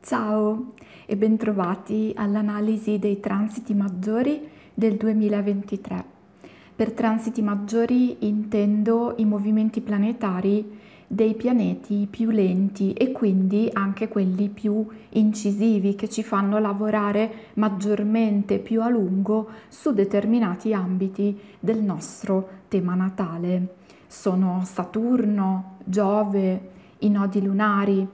Ciao e bentrovati all'analisi dei transiti maggiori del 2023. Per transiti maggiori intendo i movimenti planetari dei pianeti più lenti e quindi anche quelli più incisivi che ci fanno lavorare maggiormente più a lungo su determinati ambiti del nostro tema natale. Sono Saturno, Giove, i nodi lunari,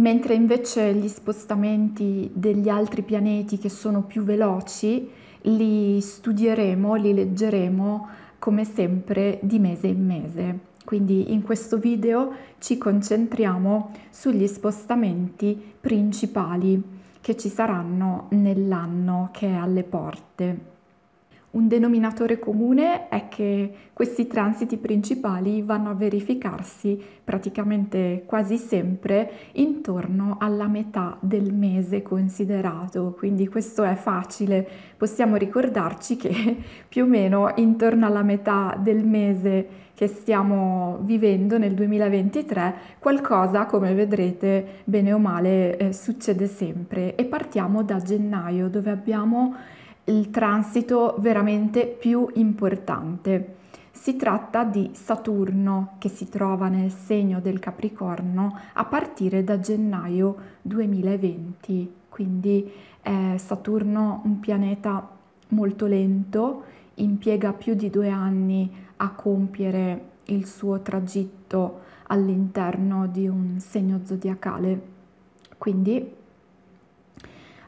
mentre invece gli spostamenti degli altri pianeti che sono più veloci li studieremo, li leggeremo come sempre di mese in mese. Quindi in questo video ci concentriamo sugli spostamenti principali che ci saranno nell'anno che è alle porte. Un denominatore comune è che questi transiti principali vanno a verificarsi praticamente quasi sempre intorno alla metà del mese considerato, quindi questo è facile, possiamo ricordarci che più o meno intorno alla metà del mese che stiamo vivendo nel 2023 qualcosa, come vedrete, bene o male eh, succede sempre e partiamo da gennaio dove abbiamo il transito veramente più importante. Si tratta di Saturno che si trova nel segno del Capricorno a partire da gennaio 2020, quindi è eh, Saturno un pianeta molto lento, impiega più di due anni a compiere il suo tragitto all'interno di un segno zodiacale, quindi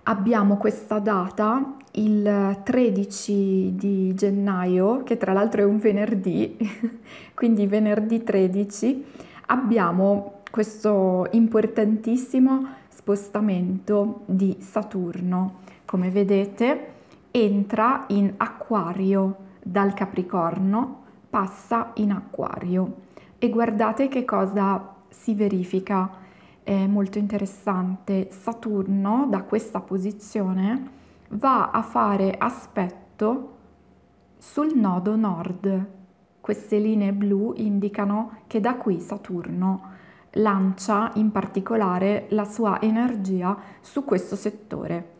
abbiamo questa data, il 13 di gennaio, che tra l'altro è un venerdì, quindi venerdì 13, abbiamo questo importantissimo spostamento di Saturno. Come vedete, entra in acquario dal Capricorno, passa in acquario e guardate che cosa si verifica eh, molto interessante, Saturno da questa posizione va a fare aspetto sul nodo nord. Queste linee blu indicano che da qui Saturno lancia in particolare la sua energia su questo settore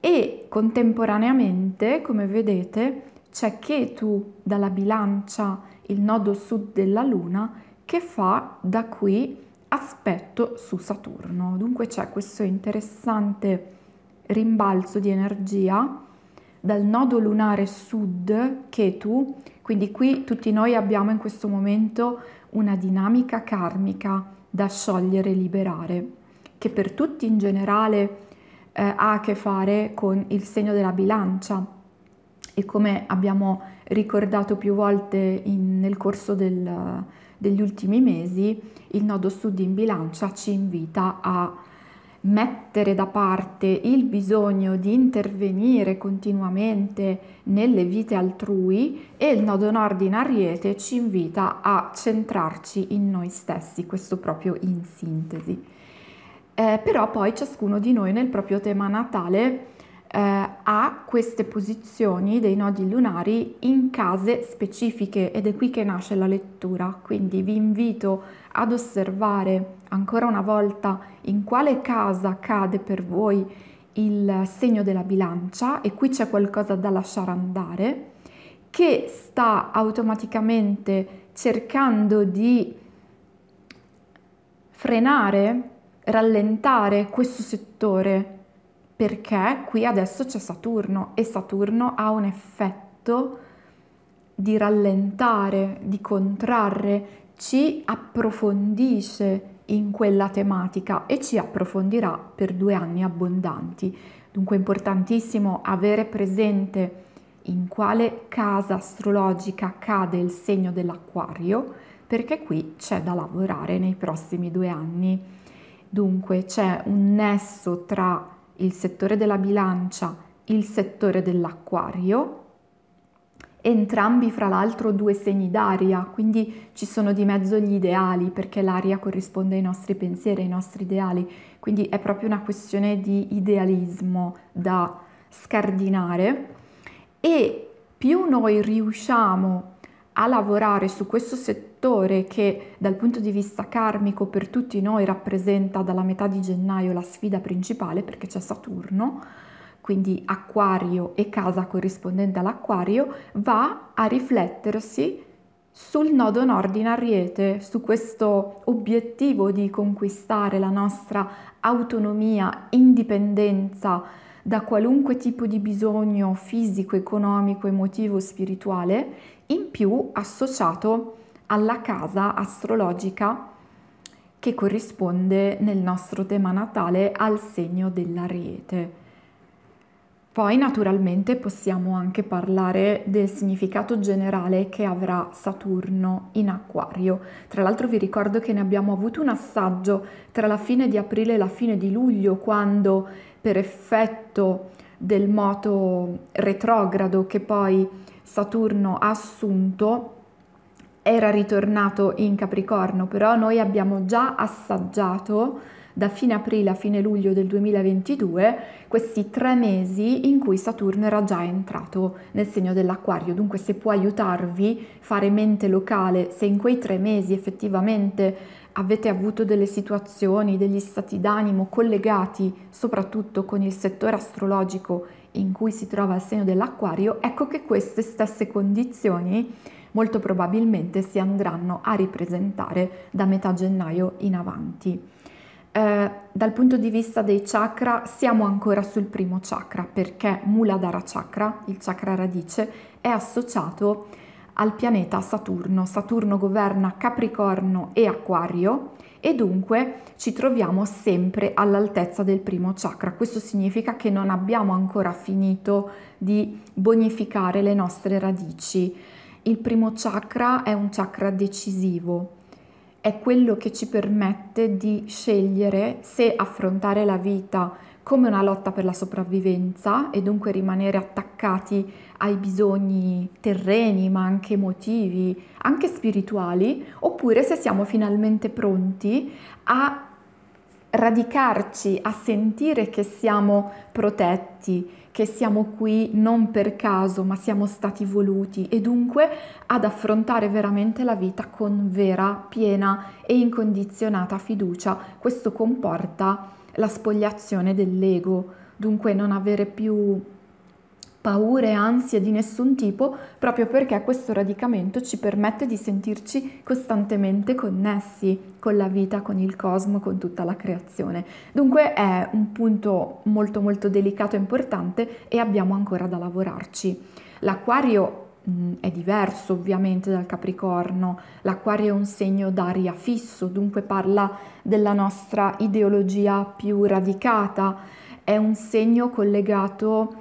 e contemporaneamente, come vedete, c'è Ketu dalla bilancia, il nodo sud della Luna, che fa da qui aspetto su Saturno. Dunque c'è questo interessante rimbalzo di energia dal nodo lunare sud, Ketu, quindi qui tutti noi abbiamo in questo momento una dinamica karmica da sciogliere e liberare, che per tutti in generale eh, ha a che fare con il segno della bilancia e come abbiamo ricordato più volte in, nel corso del, degli ultimi mesi, il nodo sud in bilancia ci invita a mettere da parte il bisogno di intervenire continuamente nelle vite altrui e il nodo nord in ariete ci invita a centrarci in noi stessi, questo proprio in sintesi. Eh, però poi ciascuno di noi nel proprio tema natale eh, ha queste posizioni dei nodi lunari in case specifiche ed è qui che nasce la lettura, quindi vi invito ad osservare ancora una volta in quale casa cade per voi il segno della bilancia e qui c'è qualcosa da lasciare andare che sta automaticamente cercando di frenare, rallentare questo settore perché qui adesso c'è Saturno e Saturno ha un effetto di rallentare, di contrarre, ci approfondisce in quella tematica e ci approfondirà per due anni abbondanti. Dunque è importantissimo avere presente in quale casa astrologica cade il segno dell'acquario, perché qui c'è da lavorare nei prossimi due anni. Dunque c'è un nesso tra il settore della bilancia, il settore dell'acquario, entrambi fra l'altro due segni d'aria, quindi ci sono di mezzo gli ideali perché l'aria corrisponde ai nostri pensieri, ai nostri ideali, quindi è proprio una questione di idealismo da scardinare e più noi riusciamo a lavorare su questo settore settore che dal punto di vista karmico per tutti noi rappresenta dalla metà di gennaio la sfida principale perché c'è Saturno, quindi acquario e casa corrispondente all'acquario, va a riflettersi sul nodo nord in Ariete, su questo obiettivo di conquistare la nostra autonomia, indipendenza da qualunque tipo di bisogno fisico, economico, emotivo, spirituale, in più associato a alla casa astrologica che corrisponde nel nostro tema natale al segno della rete. Poi naturalmente possiamo anche parlare del significato generale che avrà Saturno in Aquario. Tra l'altro vi ricordo che ne abbiamo avuto un assaggio tra la fine di aprile e la fine di luglio quando per effetto del moto retrogrado che poi Saturno ha assunto era ritornato in Capricorno, però noi abbiamo già assaggiato da fine aprile a fine luglio del 2022 questi tre mesi in cui Saturno era già entrato nel segno dell'acquario. Dunque se può aiutarvi fare mente locale, se in quei tre mesi effettivamente avete avuto delle situazioni, degli stati d'animo collegati soprattutto con il settore astrologico in cui si trova il segno dell'acquario, ecco che queste stesse condizioni molto probabilmente si andranno a ripresentare da metà gennaio in avanti. Eh, dal punto di vista dei chakra siamo ancora sul primo chakra perché Muladhara chakra, il chakra radice, è associato al pianeta Saturno. Saturno governa Capricorno e Aquario e dunque ci troviamo sempre all'altezza del primo chakra. Questo significa che non abbiamo ancora finito di bonificare le nostre radici. Il primo chakra è un chakra decisivo, è quello che ci permette di scegliere se affrontare la vita come una lotta per la sopravvivenza e dunque rimanere attaccati ai bisogni terreni, ma anche emotivi, anche spirituali, oppure se siamo finalmente pronti a radicarci, a sentire che siamo protetti, che siamo qui non per caso, ma siamo stati voluti e dunque ad affrontare veramente la vita con vera, piena e incondizionata fiducia. Questo comporta la spogliazione dell'ego, dunque non avere più paure e ansie di nessun tipo, proprio perché questo radicamento ci permette di sentirci costantemente connessi con la vita, con il cosmo, con tutta la creazione. Dunque è un punto molto molto delicato e importante e abbiamo ancora da lavorarci. L'acquario mm, è diverso ovviamente dal Capricorno, l'acquario è un segno d'aria fisso, dunque parla della nostra ideologia più radicata, è un segno collegato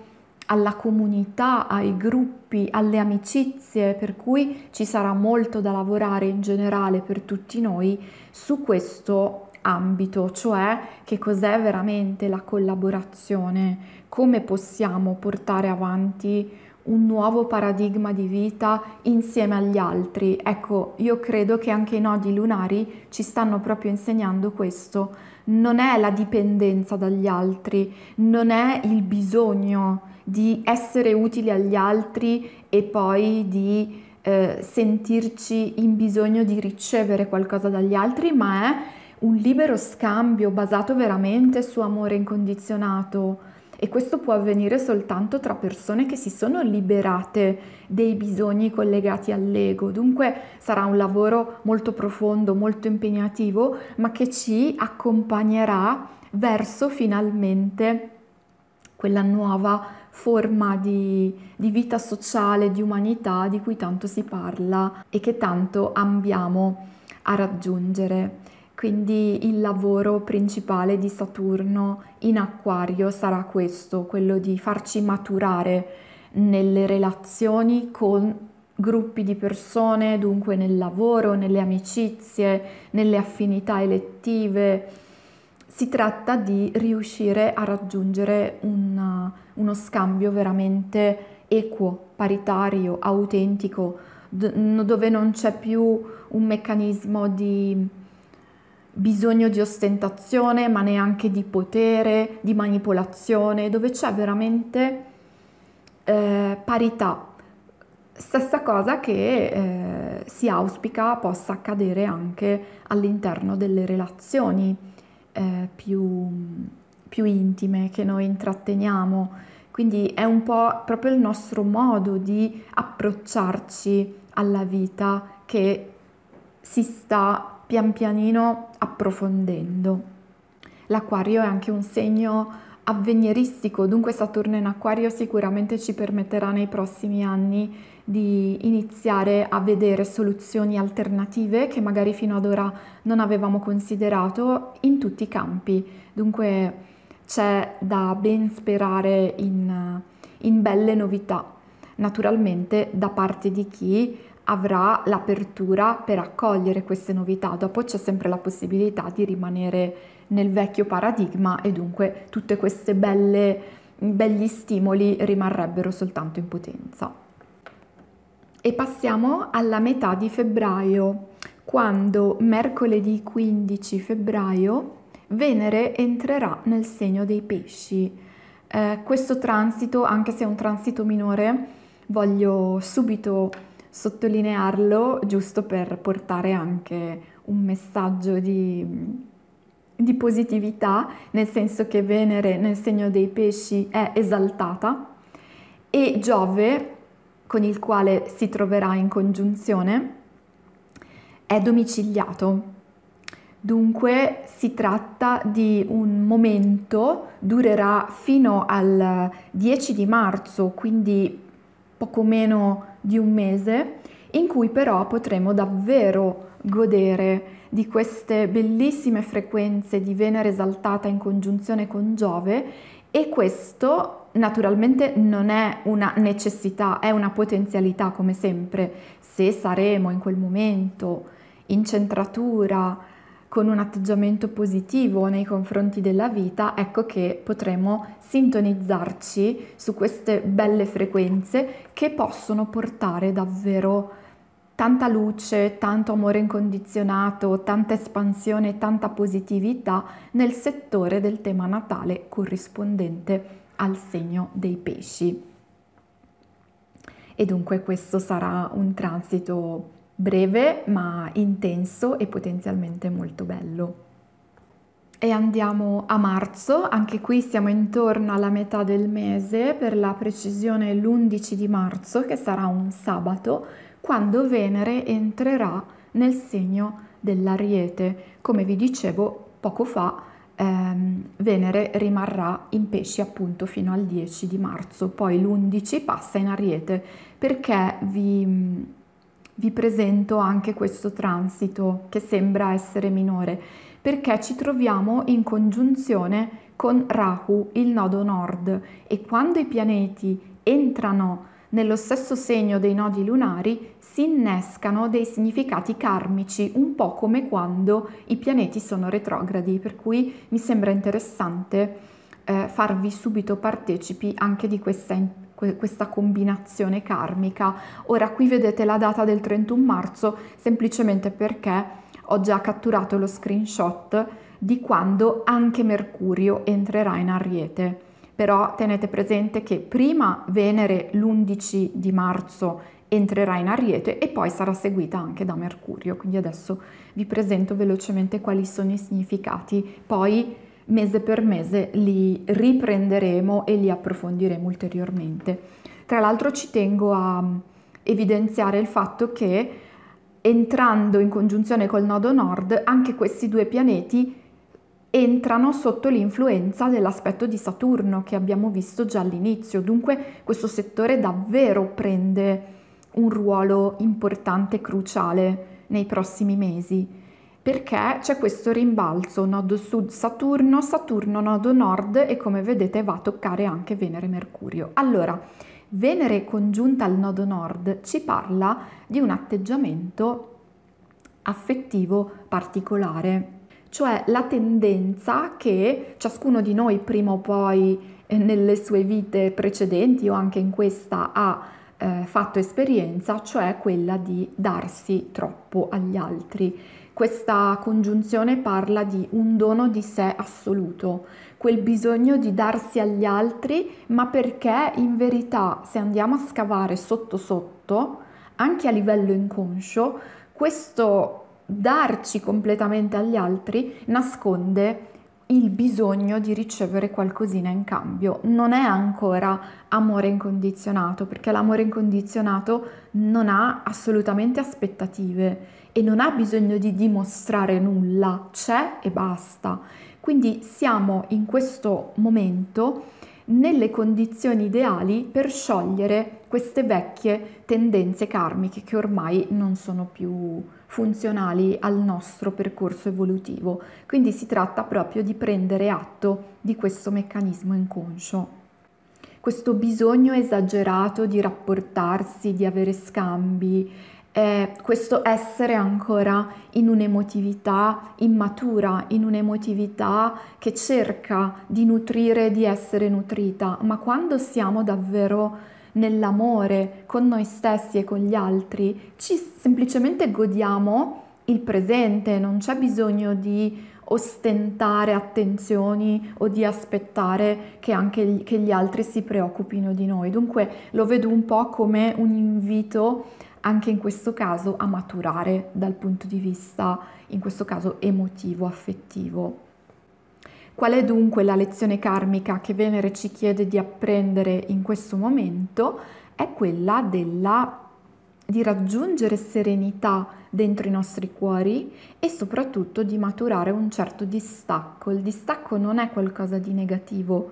alla comunità, ai gruppi, alle amicizie, per cui ci sarà molto da lavorare in generale per tutti noi su questo ambito, cioè che cos'è veramente la collaborazione, come possiamo portare avanti un nuovo paradigma di vita insieme agli altri. Ecco, io credo che anche i nodi lunari ci stanno proprio insegnando questo. Non è la dipendenza dagli altri, non è il bisogno di essere utili agli altri e poi di eh, sentirci in bisogno di ricevere qualcosa dagli altri, ma è un libero scambio basato veramente su amore incondizionato e questo può avvenire soltanto tra persone che si sono liberate dei bisogni collegati all'ego. Dunque sarà un lavoro molto profondo, molto impegnativo, ma che ci accompagnerà verso finalmente quella nuova forma di, di, vita sociale, di umanità di cui tanto si parla e che tanto ambiamo a raggiungere. Quindi il lavoro principale di Saturno in Aquario sarà questo, quello di farci maturare nelle relazioni con gruppi di persone, dunque nel lavoro, nelle amicizie, nelle affinità elettive, si tratta di riuscire a raggiungere un, uno scambio veramente equo, paritario, autentico, dove non c'è più un meccanismo di bisogno di ostentazione, ma neanche di potere, di manipolazione, dove c'è veramente eh, parità. Stessa cosa che eh, si auspica possa accadere anche all'interno delle relazioni eh, più, più intime che noi intratteniamo. Quindi è un po' proprio il nostro modo di approcciarci alla vita che si sta pian pianino approfondendo. L'acquario è anche un segno avveniristico, dunque Saturno in Aquario sicuramente ci permetterà nei prossimi anni di iniziare a vedere soluzioni alternative che magari fino ad ora non avevamo considerato in tutti i campi. Dunque c'è da ben sperare in, in belle novità, naturalmente da parte di chi avrà l'apertura per accogliere queste novità. Dopo c'è sempre la possibilità di rimanere nel vecchio paradigma e dunque tutte queste belle, belli stimoli rimarrebbero soltanto in potenza. E passiamo alla metà di febbraio, quando mercoledì 15 febbraio Venere entrerà nel segno dei pesci. Eh, questo transito, anche se è un transito minore, voglio subito sottolinearlo, giusto per portare anche un messaggio di di positività, nel senso che Venere nel segno dei pesci è esaltata e Giove, con il quale si troverà in congiunzione, è domiciliato. Dunque si tratta di un momento, durerà fino al 10 di marzo, quindi poco meno di un mese, in cui però potremo davvero godere di queste bellissime frequenze di Venere esaltata in congiunzione con Giove e questo naturalmente non è una necessità, è una potenzialità come sempre. Se saremo in quel momento in centratura, con un atteggiamento positivo nei confronti della vita, ecco che potremo sintonizzarci su queste belle frequenze che possono portare davvero a tanta luce, tanto amore incondizionato, tanta espansione, tanta positività nel settore del tema natale corrispondente al segno dei pesci. E dunque questo sarà un transito breve ma intenso e potenzialmente molto bello. E andiamo a marzo, anche qui siamo intorno alla metà del mese, per la precisione l'11 di marzo che sarà un sabato, quando Venere entrerà nel segno dell'ariete. Come vi dicevo poco fa, ehm, Venere rimarrà in pesci appunto fino al 10 di marzo, poi l'11 passa in ariete perché vi, vi presento anche questo transito che sembra essere minore, perché ci troviamo in congiunzione con Rahu, il nodo nord, e quando i pianeti entrano nello stesso segno dei nodi lunari si innescano dei significati karmici, un po' come quando i pianeti sono retrogradi, per cui mi sembra interessante eh, farvi subito partecipi anche di questa, questa combinazione karmica. Ora qui vedete la data del 31 marzo semplicemente perché ho già catturato lo screenshot di quando anche Mercurio entrerà in Ariete però tenete presente che prima Venere l'11 di marzo entrerà in Ariete e poi sarà seguita anche da Mercurio, quindi adesso vi presento velocemente quali sono i significati, poi mese per mese li riprenderemo e li approfondiremo ulteriormente. Tra l'altro ci tengo a mm, evidenziare il fatto che entrando in congiunzione col nodo nord anche questi due pianeti entrano sotto l'influenza dell'aspetto di Saturno che abbiamo visto già all'inizio, dunque questo settore davvero prende un ruolo importante e cruciale nei prossimi mesi, perché c'è questo rimbalzo nodo sud Saturno, Saturno nodo nord e come vedete va a toccare anche Venere Mercurio. Allora, Venere congiunta al nodo nord ci parla di un atteggiamento affettivo particolare cioè la tendenza che ciascuno di noi prima o poi eh, nelle sue vite precedenti o anche in questa ha eh, fatto esperienza, cioè quella di darsi troppo agli altri. Questa congiunzione parla di un dono di sé assoluto, quel bisogno di darsi agli altri, ma perché in verità se andiamo a scavare sotto sotto, anche a livello inconscio, questo darci completamente agli altri nasconde il bisogno di ricevere qualcosina in cambio. Non è ancora amore incondizionato, perché l'amore incondizionato non ha assolutamente aspettative e non ha bisogno di dimostrare nulla, c'è e basta. Quindi siamo in questo momento nelle condizioni ideali per sciogliere queste vecchie tendenze karmiche che ormai non sono più funzionali al nostro percorso evolutivo. Quindi si tratta proprio di prendere atto di questo meccanismo inconscio. Questo bisogno esagerato di rapportarsi, di avere scambi, eh, questo essere ancora in un'emotività immatura, in un'emotività che cerca di nutrire, di essere nutrita, ma quando siamo davvero nell'amore con noi stessi e con gli altri, ci semplicemente godiamo il presente, non c'è bisogno di ostentare attenzioni o di aspettare che anche gli, che gli altri si preoccupino di noi. Dunque lo vedo un po' come un invito anche in questo caso a maturare dal punto di vista, in questo caso emotivo, affettivo. Qual è dunque la lezione karmica che Venere ci chiede di apprendere in questo momento? È quella della, di raggiungere serenità dentro i nostri cuori e soprattutto di maturare un certo distacco. Il distacco non è qualcosa di negativo.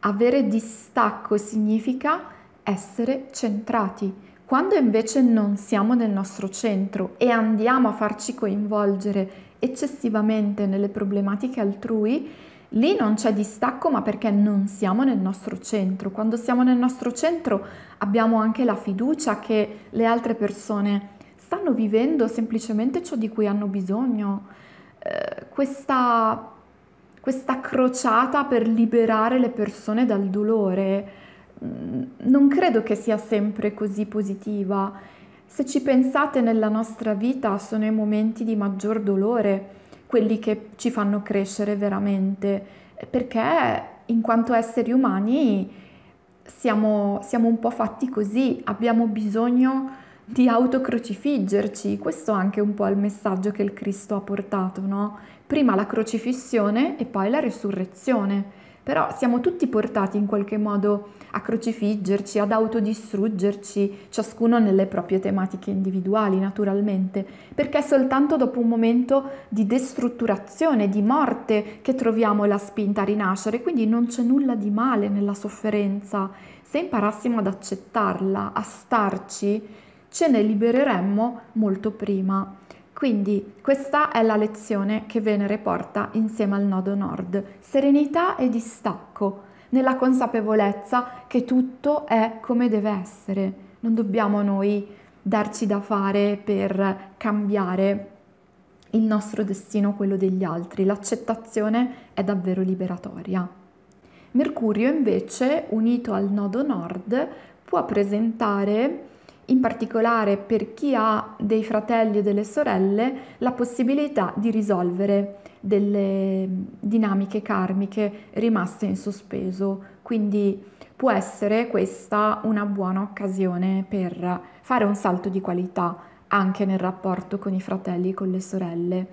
Avere distacco significa essere centrati. Quando invece non siamo nel nostro centro e andiamo a farci coinvolgere eccessivamente nelle problematiche altrui, lì non c'è distacco ma perché non siamo nel nostro centro. Quando siamo nel nostro centro abbiamo anche la fiducia che le altre persone stanno vivendo semplicemente ciò di cui hanno bisogno. Eh, questa, questa crociata per liberare le persone dal dolore mm, non credo che sia sempre così positiva se ci pensate nella nostra vita sono i momenti di maggior dolore, quelli che ci fanno crescere veramente, perché in quanto esseri umani siamo, siamo un po' fatti così, abbiamo bisogno di autocrocifiggerci, questo è anche un po' il messaggio che il Cristo ha portato, no? Prima la crocifissione e poi la risurrezione però siamo tutti portati in qualche modo a crocifiggerci, ad autodistruggerci, ciascuno nelle proprie tematiche individuali naturalmente, perché è soltanto dopo un momento di destrutturazione, di morte che troviamo la spinta a rinascere, quindi non c'è nulla di male nella sofferenza, se imparassimo ad accettarla, a starci, ce ne libereremmo molto prima. Quindi questa è la lezione che Venere porta insieme al nodo nord, serenità e distacco, nella consapevolezza che tutto è come deve essere. Non dobbiamo noi darci da fare per cambiare il nostro destino, quello degli altri. L'accettazione è davvero liberatoria. Mercurio invece, unito al nodo nord, può presentare in particolare per chi ha dei fratelli o delle sorelle, la possibilità di risolvere delle dinamiche karmiche rimaste in sospeso. Quindi può essere questa una buona occasione per fare un salto di qualità anche nel rapporto con i fratelli e con le sorelle.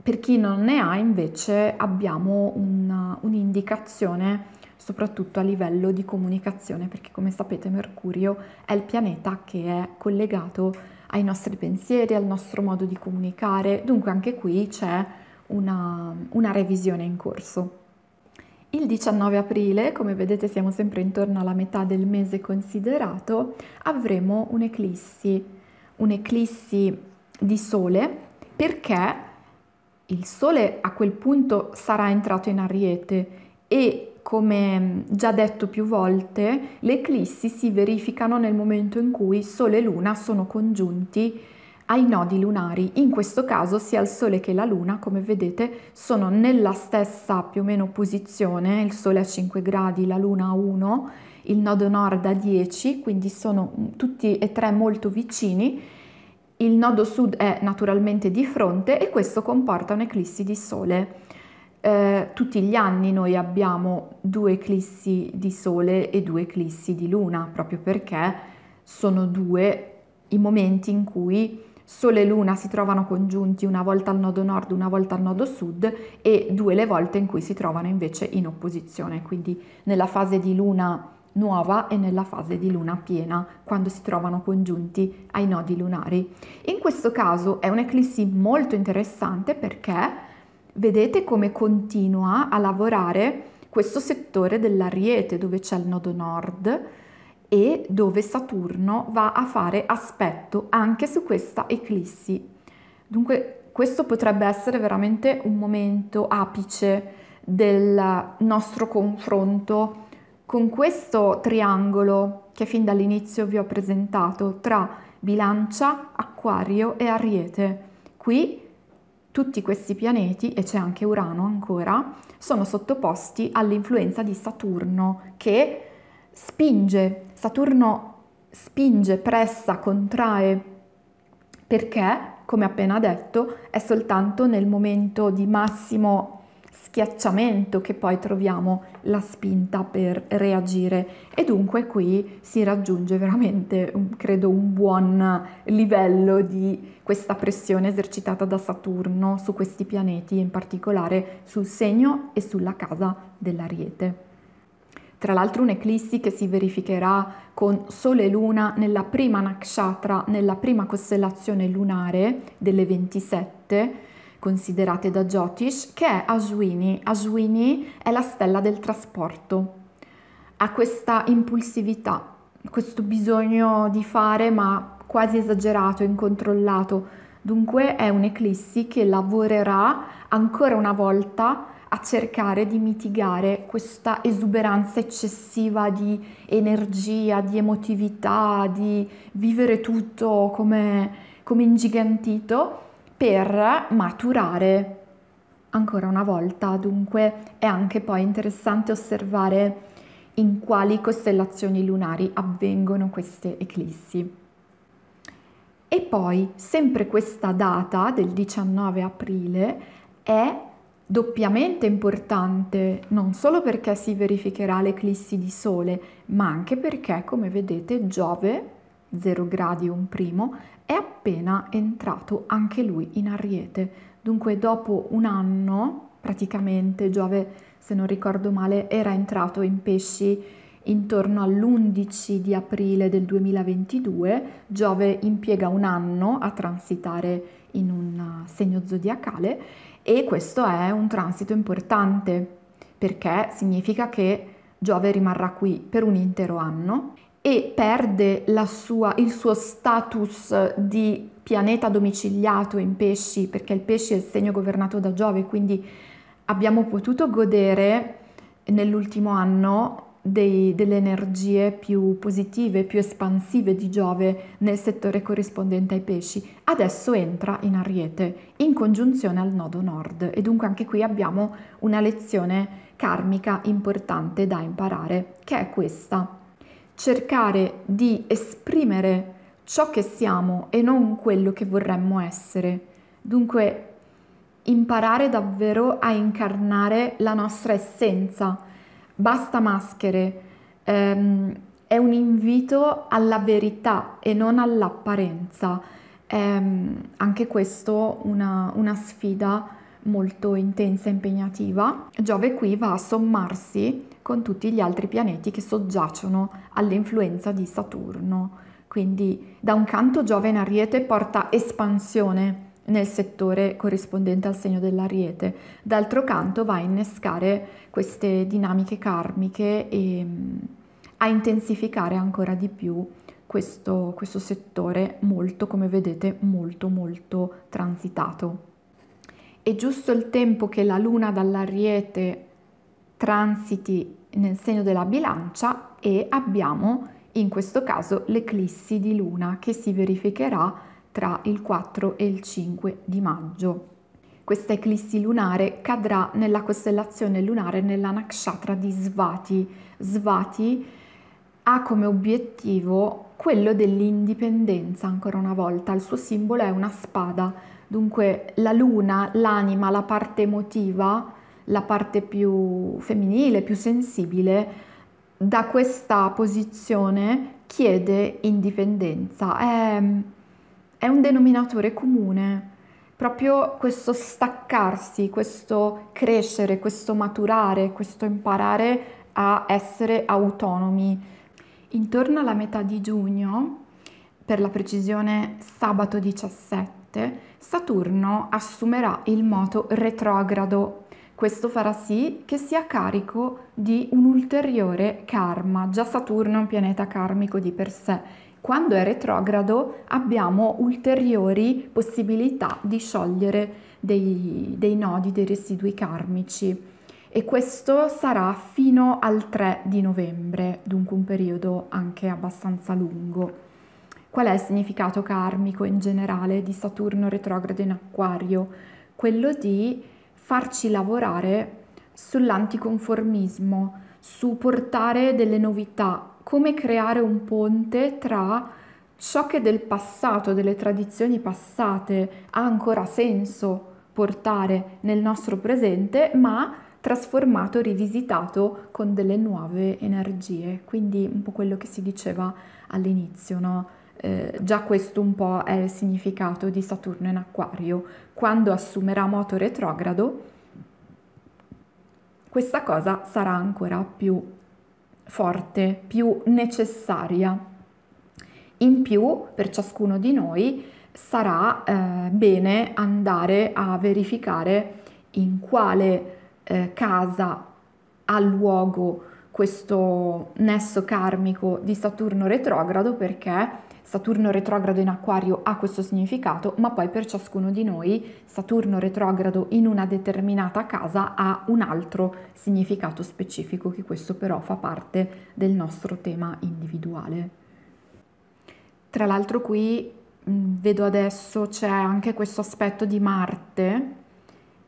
Per chi non ne ha invece abbiamo una, un'indicazione soprattutto a livello di comunicazione, perché come sapete Mercurio è il pianeta che è collegato ai nostri pensieri, al nostro modo di comunicare, dunque anche qui c'è una, una revisione in corso. Il 19 aprile, come vedete siamo sempre intorno alla metà del mese considerato, avremo un'eclissi, un'eclissi di sole perché il sole a quel punto sarà entrato in ariete e come mm, già detto più volte, le eclissi si verificano nel momento in cui Sole e Luna sono congiunti ai nodi lunari. In questo caso sia il Sole che la Luna, come vedete, sono nella stessa più o meno posizione, il Sole a 5 gradi, la Luna a 1, il nodo nord a 10, quindi sono mm, tutti e tre molto vicini. Il nodo sud è naturalmente di fronte e questo comporta un'eclissi di Sole eh, tutti gli anni noi abbiamo due eclissi di sole e due eclissi di luna, proprio perché sono due i momenti in cui Sole e Luna si trovano congiunti una volta al nodo nord, una volta al nodo sud e due le volte in cui si trovano invece in opposizione, quindi nella fase di Luna nuova e nella fase di Luna piena, quando si trovano congiunti ai nodi lunari. In questo caso è un'eclissi molto interessante perché Vedete come continua a lavorare questo settore dell'Ariete dove c'è il nodo nord e dove Saturno va a fare aspetto anche su questa eclissi. Dunque questo potrebbe essere veramente un momento apice del nostro confronto con questo triangolo che fin dall'inizio vi ho presentato tra bilancia, acquario e ariete. Qui tutti questi pianeti, e c'è anche Urano ancora, sono sottoposti all'influenza di Saturno che spinge, Saturno spinge, pressa, contrae, perché, come appena detto, è soltanto nel momento di massimo schiacciamento che poi troviamo la spinta per reagire e dunque qui si raggiunge veramente credo un buon livello di questa pressione esercitata da Saturno su questi pianeti in particolare sul segno e sulla casa dell'ariete tra l'altro un'eclissi che si verificherà con Sole e Luna nella prima nakshatra, nella prima costellazione lunare delle 27 considerate da Jyotish, che è Ashwini. Ashwini è la stella del trasporto. Ha questa impulsività, questo bisogno di fare ma quasi esagerato, incontrollato. Dunque è un'eclissi che lavorerà ancora una volta a cercare di mitigare questa esuberanza eccessiva di energia, di emotività, di vivere tutto come, come ingigantito per maturare. Ancora una volta, dunque, è anche poi interessante osservare in quali costellazioni lunari avvengono queste eclissi. E poi, sempre questa data del 19 aprile è doppiamente importante, non solo perché si verificherà l'eclissi di Sole, ma anche perché, come vedete, Giove, 0 gradi 1 primo, è appena entrato anche lui in Ariete, dunque dopo un anno praticamente Giove, se non ricordo male, era entrato in pesci intorno all'11 di aprile del 2022, Giove impiega un anno a transitare in un eh, segno zodiacale e questo è un transito importante perché significa che Giove rimarrà qui per un intero anno e perde sua, il suo status di pianeta domiciliato in pesci, perché il pesce è il segno governato da Giove, quindi abbiamo potuto godere nell'ultimo anno dei, delle energie più positive, più espansive di Giove nel settore corrispondente ai pesci. Adesso entra in Ariete, in congiunzione al nodo nord, e dunque anche qui abbiamo una lezione karmica importante da imparare, che è questa cercare di esprimere ciò che siamo e non quello che vorremmo essere. Dunque, imparare davvero a incarnare la nostra essenza. Basta maschere, ehm, è un invito alla verità e non all'apparenza. Ehm, anche questo una, una sfida molto intensa e impegnativa. Giove qui va a sommarsi con tutti gli altri pianeti che soggiacciono all'influenza di Saturno. Quindi da un canto Giove in Ariete porta espansione nel settore corrispondente al segno dell'Ariete, d'altro canto va a innescare queste dinamiche karmiche e mm, a intensificare ancora di più questo, questo settore molto, come vedete, molto molto transitato. È giusto il tempo che la Luna dall'Ariete transiti nel segno della bilancia e abbiamo in questo caso l'eclissi di luna che si verificherà tra il 4 e il 5 di maggio. Questa eclissi lunare cadrà nella costellazione lunare nella nakshatra di Svati. Svati ha come obiettivo quello dell'indipendenza ancora una volta, il suo simbolo è una spada, dunque la luna, l'anima, la parte emotiva la parte più femminile, più sensibile, da questa posizione chiede indipendenza. È, è un denominatore comune, proprio questo staccarsi, questo crescere, questo maturare, questo imparare a essere autonomi. Intorno alla metà di giugno, per la precisione sabato 17, Saturno assumerà il moto retrogrado questo farà sì che sia carico di un ulteriore karma. Già Saturno è un pianeta karmico di per sé. Quando è retrogrado abbiamo ulteriori possibilità di sciogliere dei, dei nodi, dei residui karmici e questo sarà fino al 3 di novembre, dunque un periodo anche abbastanza lungo. Qual è il significato karmico in generale di Saturno retrogrado in Aquario? Quello di farci lavorare sull'anticonformismo, su portare delle novità, come creare un ponte tra ciò che del passato, delle tradizioni passate ha ancora senso portare nel nostro presente, ma trasformato, rivisitato con delle nuove energie. Quindi un po' quello che si diceva all'inizio, no? Eh, già questo un po' è il significato di Saturno in Acquario. Quando assumerà moto retrogrado, questa cosa sarà ancora più forte, più necessaria. In più, per ciascuno di noi, sarà eh, bene andare a verificare in quale eh, casa ha luogo questo nesso karmico di Saturno retrogrado perché Saturno retrogrado in acquario ha questo significato, ma poi per ciascuno di noi Saturno retrogrado in una determinata casa ha un altro significato specifico, che questo però fa parte del nostro tema individuale. Tra l'altro qui mm, vedo adesso c'è anche questo aspetto di Marte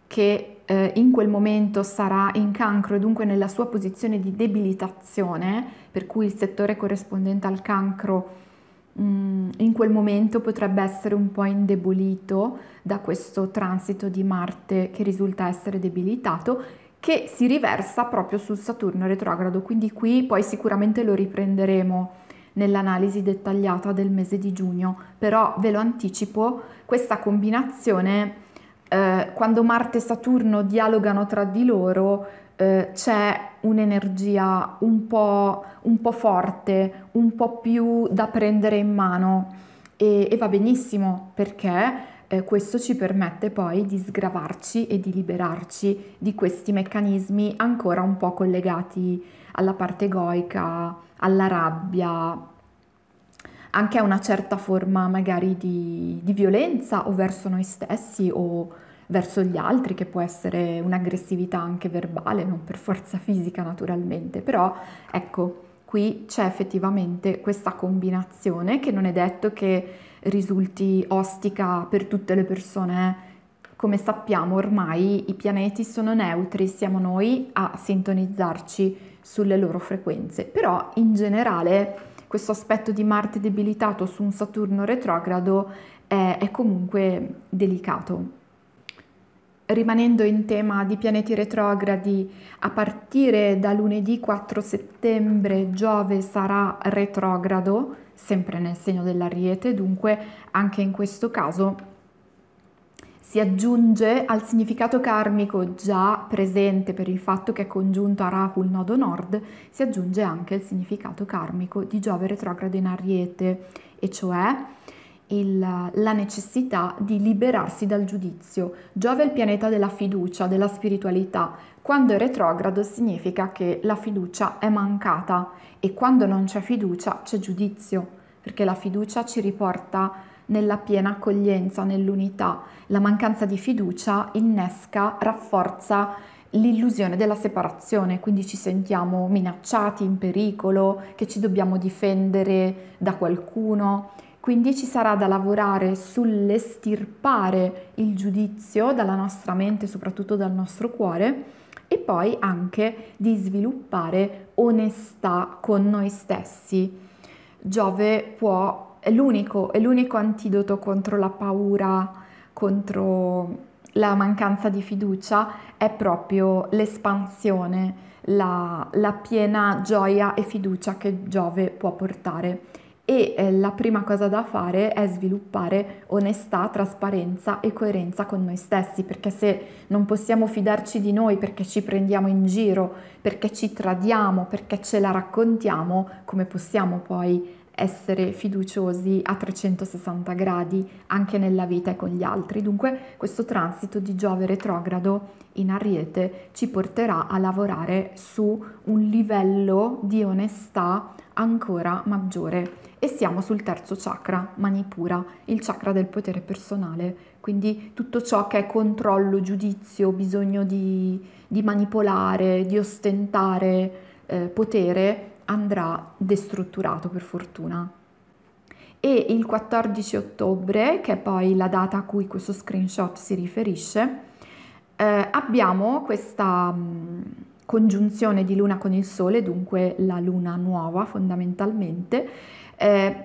che eh, in quel momento sarà in cancro e dunque nella sua posizione di debilitazione, per cui il settore corrispondente al cancro Mm, in quel momento potrebbe essere un po' indebolito da questo transito di Marte che risulta essere debilitato che si riversa proprio sul Saturno retrogrado, quindi qui poi sicuramente lo riprenderemo nell'analisi dettagliata del mese di giugno, però ve lo anticipo, questa combinazione eh, quando Marte e Saturno dialogano tra di loro eh, c'è un'energia un po', un po', forte, un po' più da prendere in mano e, e va benissimo perché eh, questo ci permette poi di sgravarci e di liberarci di questi meccanismi ancora un po' collegati alla parte egoica, alla rabbia, anche a una certa forma magari di, di violenza o verso noi stessi o verso gli altri, che può essere un'aggressività anche verbale, non per forza fisica naturalmente, però ecco, qui c'è effettivamente questa combinazione che non è detto che risulti ostica per tutte le persone. Eh. Come sappiamo ormai i pianeti sono neutri, siamo noi a sintonizzarci sulle loro frequenze, però in generale questo aspetto di Marte debilitato su un Saturno retrogrado è, è comunque delicato rimanendo in tema di pianeti retrogradi, a partire da lunedì 4 settembre Giove sarà retrogrado, sempre nel segno dell'ariete, dunque anche in questo caso si aggiunge al significato karmico già presente per il fatto che è congiunto a Rahu il nodo nord, si aggiunge anche il significato karmico di Giove retrogrado in ariete, e cioè il, la necessità di liberarsi dal giudizio. Giove è il pianeta della fiducia, della spiritualità. Quando è retrogrado significa che la fiducia è mancata e quando non c'è fiducia c'è giudizio, perché la fiducia ci riporta nella piena accoglienza, nell'unità. La mancanza di fiducia innesca, rafforza l'illusione della separazione, quindi ci sentiamo minacciati, in pericolo, che ci dobbiamo difendere da qualcuno quindi ci sarà da lavorare sull'estirpare il giudizio dalla nostra mente, soprattutto dal nostro cuore, e poi anche di sviluppare onestà con noi stessi. Giove può, è l'unico, è l'unico antidoto contro la paura, contro la mancanza di fiducia, è proprio l'espansione, la, la piena gioia e fiducia che Giove può portare e eh, la prima cosa da fare è sviluppare onestà, trasparenza e coerenza con noi stessi, perché se non possiamo fidarci di noi perché ci prendiamo in giro, perché ci tradiamo, perché ce la raccontiamo, come possiamo poi essere fiduciosi a 360 gradi anche nella vita e con gli altri. Dunque questo transito di Giove retrogrado in Ariete ci porterà a lavorare su un livello di onestà ancora maggiore. E siamo sul terzo chakra, Manipura, il chakra del potere personale, quindi tutto ciò che è controllo, giudizio, bisogno di, di manipolare, di ostentare eh, potere andrà destrutturato per fortuna. E il 14 ottobre, che è poi la data a cui questo screenshot si riferisce, eh, abbiamo questa mh, mm, congiunzione di luna con il sole, dunque la luna nuova fondamentalmente, eh,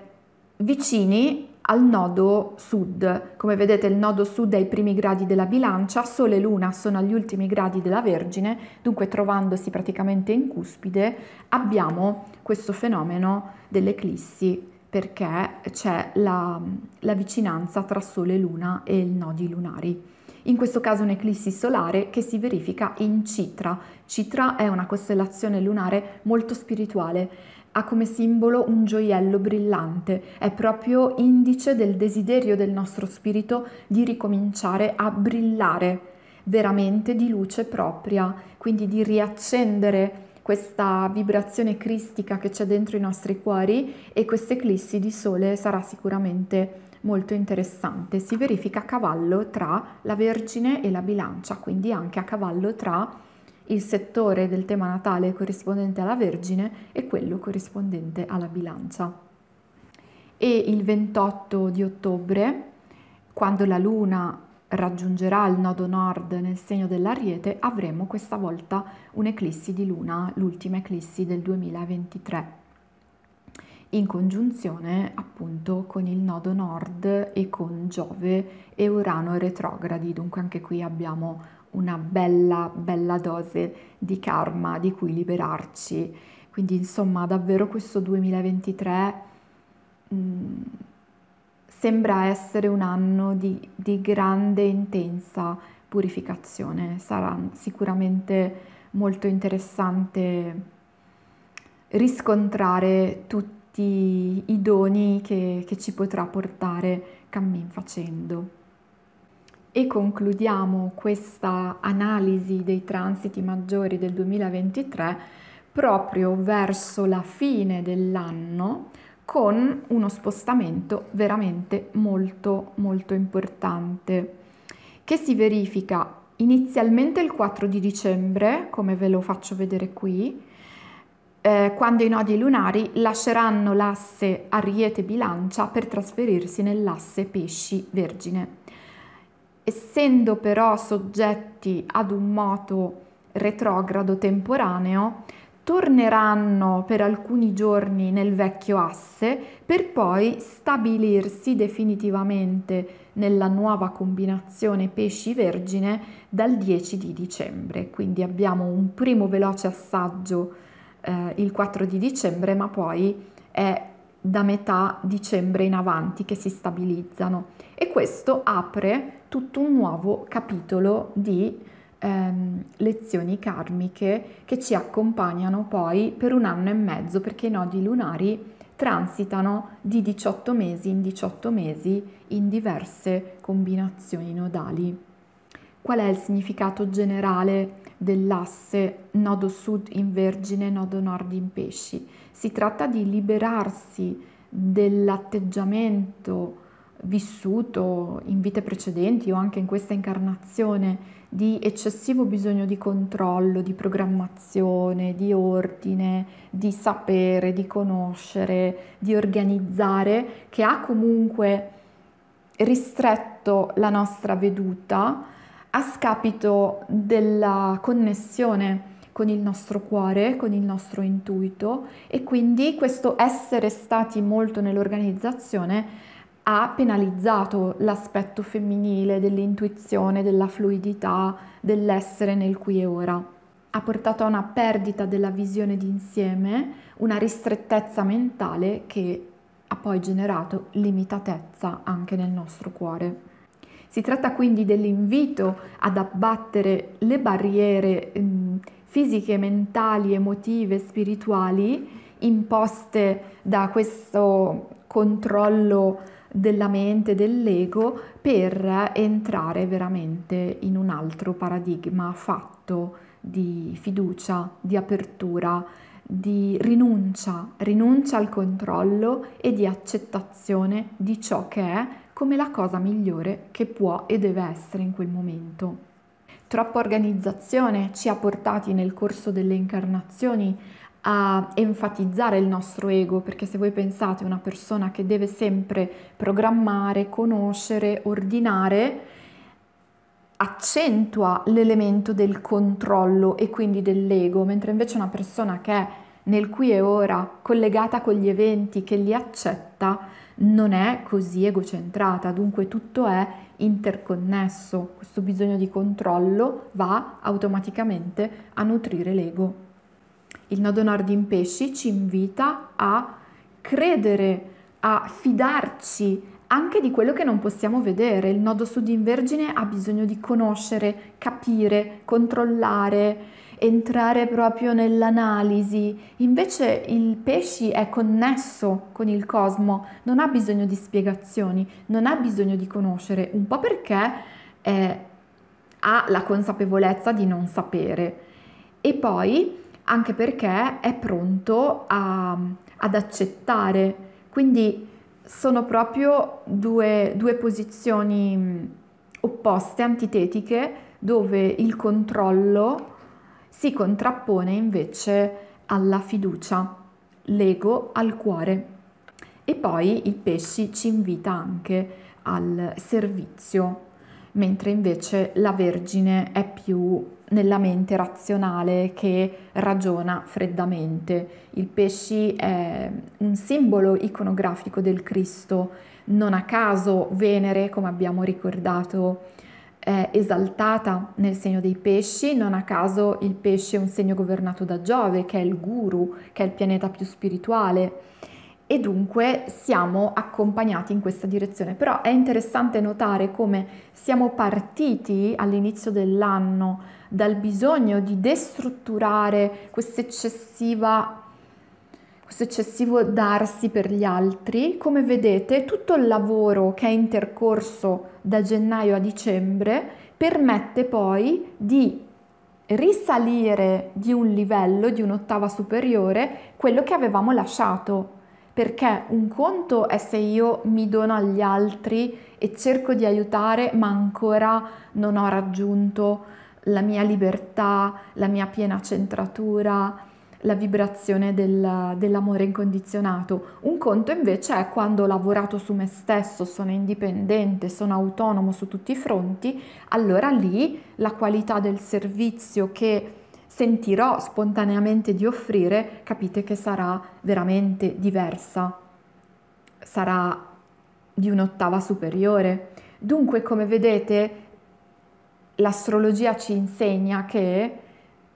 vicini al nodo sud. Come vedete il nodo sud è ai primi gradi della bilancia, Sole e Luna sono agli ultimi gradi della Vergine, dunque trovandosi praticamente in cuspide abbiamo questo fenomeno dell'eclissi perché c'è la, la vicinanza tra Sole e Luna e i nodi lunari. In questo caso un'eclissi solare che si verifica in Citra. Citra è una costellazione lunare molto spirituale ha come simbolo un gioiello brillante, è proprio indice del desiderio del nostro spirito di ricominciare a brillare veramente di luce propria, quindi di riaccendere questa vibrazione cristica che c'è dentro i nostri cuori e questa eclissi di sole sarà sicuramente molto interessante. Si verifica a cavallo tra la Vergine e la Bilancia, quindi anche a cavallo tra il settore del tema natale corrispondente alla Vergine e quello corrispondente alla bilancia. E il 28 di ottobre, quando la Luna raggiungerà il nodo nord nel segno dell'Ariete, avremo questa volta un'eclissi di Luna, l'ultima eclissi del 2023 in congiunzione appunto con il nodo nord e con Giove e Urano retrogradi, dunque anche qui abbiamo una bella, bella dose di karma di cui liberarci. Quindi insomma davvero questo 2023 mh, mm, sembra essere un anno di, di grande, intensa purificazione. Sarà sicuramente molto interessante riscontrare tutti i doni che, che ci potrà portare cammin facendo. E concludiamo questa analisi dei transiti maggiori del 2023 proprio verso la fine dell'anno con uno spostamento veramente molto molto importante che si verifica inizialmente il 4 di dicembre, come ve lo faccio vedere qui, eh, quando i nodi lunari lasceranno l'asse Ariete-Bilancia per trasferirsi nell'asse Pesci-Vergine essendo però soggetti ad un moto retrogrado temporaneo, torneranno per alcuni giorni nel vecchio asse per poi stabilirsi definitivamente nella nuova combinazione pesci vergine dal 10 di dicembre. Quindi abbiamo un primo veloce assaggio eh, il 4 di dicembre, ma poi è da metà dicembre in avanti che si stabilizzano e questo apre tutto un nuovo capitolo di ehm, lezioni karmiche che ci accompagnano poi per un anno e mezzo perché i nodi lunari transitano di 18 mesi in 18 mesi in diverse combinazioni nodali. Qual è il significato generale dell'asse nodo sud in vergine, nodo nord in pesci? Si tratta di liberarsi dell'atteggiamento vissuto in vite precedenti o anche in questa incarnazione di eccessivo bisogno di controllo, di programmazione, di ordine, di sapere, di conoscere, di organizzare, che ha comunque ristretto la nostra veduta a scapito della connessione con il nostro cuore, con il nostro intuito e quindi questo essere stati molto nell'organizzazione ha penalizzato l'aspetto femminile dell'intuizione, della fluidità, dell'essere nel qui e ora. Ha portato a una perdita della visione d'insieme, una ristrettezza mentale che ha poi generato limitatezza anche nel nostro cuore. Si tratta quindi dell'invito ad abbattere le barriere mh, mm, fisiche, mentali, emotive, spirituali imposte da questo controllo della mente, dell'ego, per entrare veramente in un altro paradigma fatto di fiducia, di apertura, di rinuncia, rinuncia al controllo e di accettazione di ciò che è come la cosa migliore che può e deve essere in quel momento. Troppa organizzazione ci ha portati nel corso delle incarnazioni a enfatizzare il nostro ego, perché se voi pensate una persona che deve sempre programmare, conoscere, ordinare, accentua l'elemento del controllo e quindi dell'ego, mentre invece una persona che è nel qui e ora, collegata con gli eventi, che li accetta, non è così egocentrata, dunque tutto è interconnesso, questo bisogno di controllo va automaticamente a nutrire l'ego il nodo nord in pesci ci invita a credere, a fidarci anche di quello che non possiamo vedere. Il nodo sud in vergine ha bisogno di conoscere, capire, controllare, entrare proprio nell'analisi. Invece il pesci è connesso con il cosmo, non ha bisogno di spiegazioni, non ha bisogno di conoscere, un po' perché eh, ha la consapevolezza di non sapere. E poi anche perché è pronto a, ad accettare. Quindi sono proprio due, due posizioni mm, opposte, antitetiche, dove il controllo si contrappone invece alla fiducia, l'ego al cuore. E poi il pesci ci invita anche al servizio, mentre invece la Vergine è più nella mente razionale che ragiona freddamente. Il pesci è un simbolo iconografico del Cristo, non a caso Venere, come abbiamo ricordato, è esaltata nel segno dei pesci, non a caso il pesce è un segno governato da Giove, che è il guru, che è il pianeta più spirituale e dunque siamo accompagnati in questa direzione. Però è interessante notare come siamo partiti all'inizio dell'anno dal bisogno di destrutturare questo eccessivo darsi per gli altri, come vedete tutto il lavoro che è intercorso da gennaio a dicembre permette poi di risalire di un livello, di un'ottava superiore, quello che avevamo lasciato. Perché un conto è se io mi dono agli altri e cerco di aiutare, ma ancora non ho raggiunto la mia libertà, la mia piena centratura, la vibrazione del, dell'amore incondizionato. Un conto invece è quando ho lavorato su me stesso, sono indipendente, sono autonomo su tutti i fronti, allora lì la qualità del servizio che sentirò spontaneamente di offrire, capite che sarà veramente diversa, sarà di un'ottava superiore. Dunque, come vedete, l'astrologia ci insegna che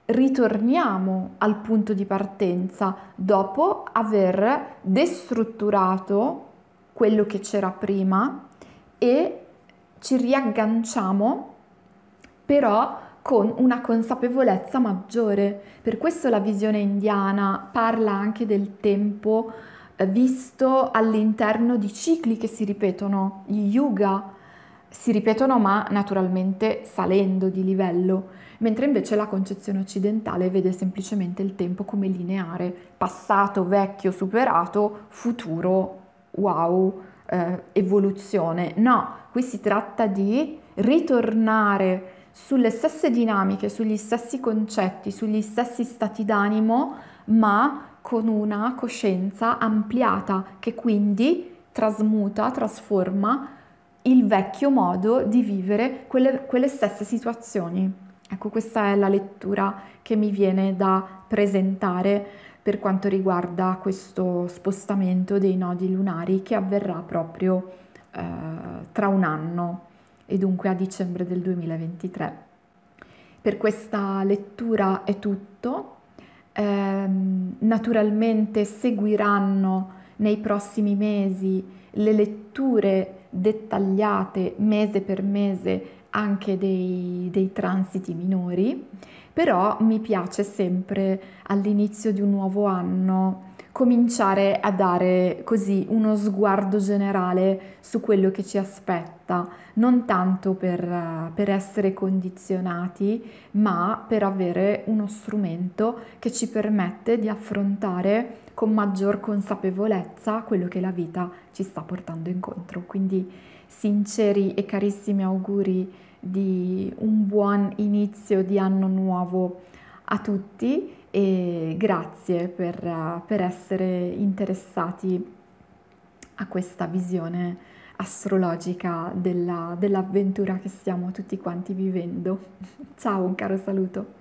ritorniamo al punto di partenza dopo aver destrutturato quello che c'era prima e ci riagganciamo però con una consapevolezza maggiore. Per questo la visione indiana parla anche del tempo eh, visto all'interno di cicli che si ripetono, gli yuga, si ripetono ma naturalmente salendo di livello, mentre invece la concezione occidentale vede semplicemente il tempo come lineare, passato, vecchio, superato, futuro, wow, eh, evoluzione. No, qui si tratta di ritornare sulle stesse dinamiche, sugli stessi concetti, sugli stessi stati d'animo, ma con una coscienza ampliata che quindi trasmuta, trasforma il vecchio modo di vivere quelle, quelle stesse situazioni. Ecco, questa è la lettura che mi viene da presentare per quanto riguarda questo spostamento dei nodi lunari che avverrà proprio eh, tra un anno e dunque a dicembre del 2023. Per questa lettura è tutto. Eh, naturalmente seguiranno nei prossimi mesi le letture dettagliate mese per mese anche dei, dei transiti minori, però mi piace sempre all'inizio di un nuovo anno cominciare a dare così uno sguardo generale su quello che ci aspetta, non tanto per, eh, per, essere condizionati, ma per avere uno strumento che ci permette di affrontare con maggior consapevolezza quello che la vita ci sta portando incontro. Quindi sinceri e carissimi auguri di un buon inizio di anno nuovo a tutti e grazie per, per essere interessati a questa visione astrologica della, dell'avventura che stiamo tutti quanti vivendo. Ciao, un caro saluto.